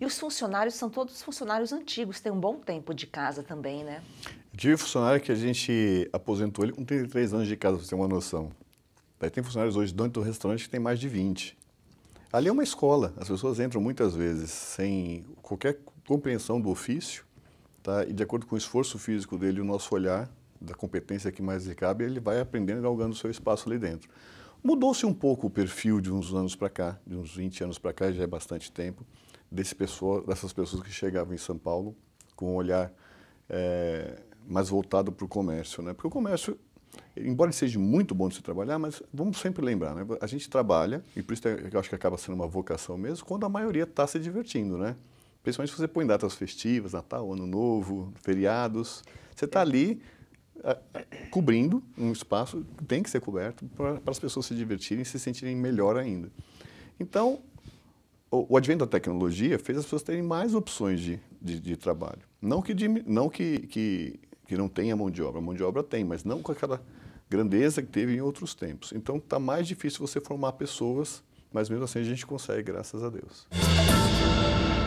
E os funcionários são todos funcionários antigos, têm um bom tempo de casa também, né? Eu tive funcionário que a gente aposentou ele com 33 anos de casa, para você ter uma noção. Daí tem funcionários hoje dentro do restaurante que tem mais de 20. Ali é uma escola, as pessoas entram muitas vezes sem qualquer compreensão do ofício, tá? e de acordo com o esforço físico dele, o nosso olhar, da competência que mais lhe cabe, ele vai aprendendo e galgando o seu espaço ali dentro. Mudou-se um pouco o perfil de uns anos para cá, de uns 20 anos para cá, já é bastante tempo desse dessas pessoas que chegavam em São Paulo com um olhar é, mais voltado para o comércio, né? Porque o comércio, embora seja muito bom de se trabalhar, mas vamos sempre lembrar, né? A gente trabalha, e por isso eu acho que acaba sendo uma vocação mesmo, quando a maioria está se divertindo, né? Principalmente se você põe datas festivas, Natal, Ano Novo, feriados. Você está ali eh, eh, cobrindo um espaço que tem que ser coberto para as pessoas se divertirem e se sentirem melhor ainda. Então, o, advento da tecnologia fez as pessoas terem mais opções de, de, de trabalho. Não, que, não que, que, que não tenha mão de obra, a mão de obra tem, mas não com aquela grandeza que teve em outros tempos. Então está mais difícil você formar pessoas, mas mesmo assim a gente consegue, graças a Deus.